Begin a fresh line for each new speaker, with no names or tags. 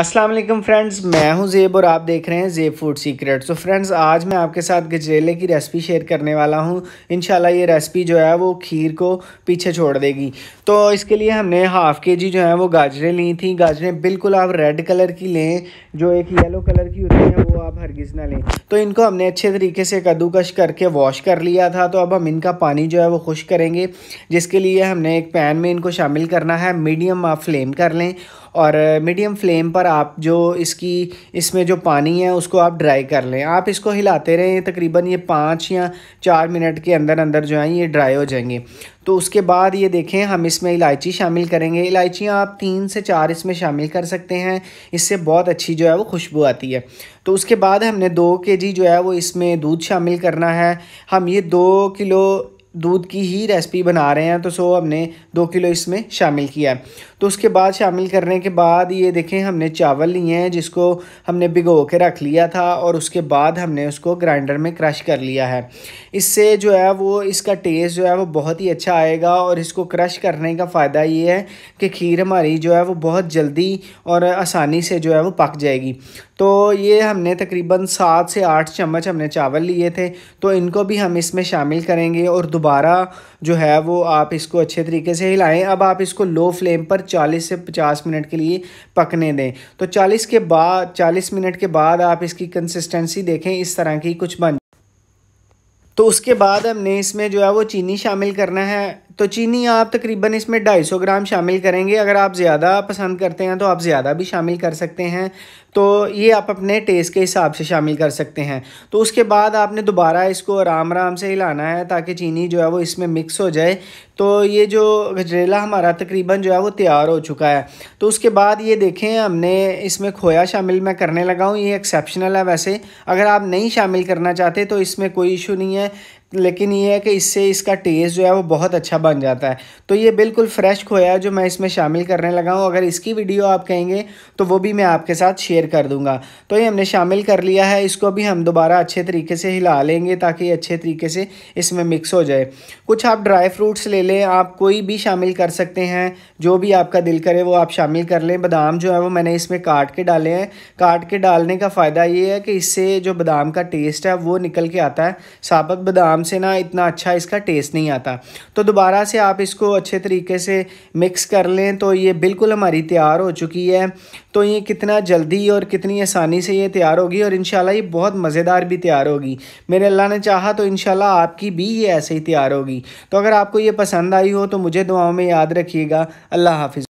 Aslam friends मैं हूं जेब और आप देख रहे हैं जेब फूड सीक्रेट सो फ्रेंड्स आज मैं आपके साथ गजरेले की रेसिपी शेयर करने वाला हूं इन ये रेसिपी जो है वो खीर को पीछे छोड़ देगी तो इसके लिए हमने हाफ़ के जी जो है वो गाजरें ली थी गाजरें बिल्कुल आप रेड कलर की लें जो एक येलो कलर की होती हैं वो आप हरगिज़ ना लें तो इनको हमने अच्छे तरीके से कद्दूकश करके वॉश कर लिया था तो अब हम इनका पानी जो है वो खुश करेंगे जिसके लिए हमने एक पैन में इनको शामिल करना है मीडियम आप फ्लेम कर लें और मीडियम फ्लेम पर आप जो इसकी इसमें जो पानी है उसको आप ड्राई कर लें आप इसको हिलाते रहें तकरीबन ये पाँच या चार मिनट के अंदर अंदर जो है ये ड्राई हो जाएंगे तो उसके बाद ये देखें हम इसमें इलायची शामिल करेंगे इलायचियाँ आप तीन से चार इसमें शामिल कर सकते हैं इससे बहुत अच्छी जो है वो खुशबू आती है तो उसके बाद हमने दो के जी जो है वो इसमें दूध शामिल करना है हम ये दो किलो दूध की ही रेसिपी बना रहे हैं तो सो हमने दो किलो इसमें शामिल किया है तो उसके बाद शामिल करने के बाद ये देखें हमने चावल लिए हैं जिसको हमने भिगो के रख लिया था और उसके बाद हमने उसको ग्राइंडर में क्रश कर लिया है इससे जो है वो इसका टेस्ट जो है वो बहुत ही अच्छा आएगा और इसको क्रश करने का फ़ायदा ये है कि खीर हमारी जो है वो बहुत जल्दी और आसानी से जो है वो पक जाएगी तो ये हमने तकरीबन सात से आठ चम्मच हमने चावल लिए थे तो इनको भी हम इसमें शामिल करेंगे और दोबारा जो है वो आप इसको अच्छे तरीके से हिलाएं अब आप इसको लो फ्लेम पर 40 से 50 मिनट के लिए पकने दें तो 40 के बाद 40 मिनट के बाद आप इसकी कंसिस्टेंसी देखें इस तरह की कुछ बन तो उसके बाद हमने इसमें जो है वो चीनी शामिल करना है तो चीनी आप तकरीबन इसमें 250 ग्राम शामिल करेंगे अगर आप ज़्यादा पसंद करते हैं तो आप ज़्यादा भी शामिल कर सकते हैं तो ये आप अपने टेस्ट के हिसाब से शामिल कर सकते हैं तो उसके बाद आपने दोबारा इसको आराम आराम से हिलाना है ताकि चीनी जो है वो इसमें मिक्स हो जाए तो ये जो गजरेला हमारा तकरीबन जो है वो तैयार हो चुका है तो उसके बाद ये देखें हमने इसमें खोया शामिल मैं करने लगा हूँ ये एक्सेप्शनल है वैसे अगर आप नहीं शामिल करना चाहते तो इसमें कोई इशू नहीं है लेकिन ये है कि इससे इसका टेस्ट जो है वो बहुत अच्छा बन जाता है तो ये बिल्कुल फ्रेश खोया जो मैं इसमें शामिल करने लगा हूँ अगर इसकी वीडियो आप कहेंगे तो वो भी मैं आपके साथ शेयर कर दूँगा तो ये हमने शामिल कर लिया है इसको भी हम दोबारा अच्छे तरीके से हिला लेंगे ताकि अच्छे तरीके से इसमें मिक्स हो जाए कुछ आप ड्राई फ्रूट्स ले लें लें आप कोई भी शामिल कर सकते हैं जो भी आपका दिल करे वो आप शामिल कर लें बादाम जो है वो मैंने इसमें काट के डाले हैं काट के डालने का फ़ायदा ये है कि इससे जो बादाम का टेस्ट है वो निकल के आता है साबत बादाम से ना इतना अच्छा इसका टेस्ट नहीं आता तो दोबारा से आप इसको अच्छे तरीके से मिक्स कर लें तो ये बिल्कुल हमारी तैयार हो चुकी है तो ये कितना जल्दी और कितनी आसानी से ये तैयार होगी और इन ये बहुत मज़ेदार भी तैयार होगी मेरे अल्लाह ने चाहा तो इन आपकी भी ये ऐसे ही तैयार होगी तो अगर आपको ये पसंद पसंद आई हो तो मुझे दुआओं में याद रखिएगा अल्लाह हाफिज़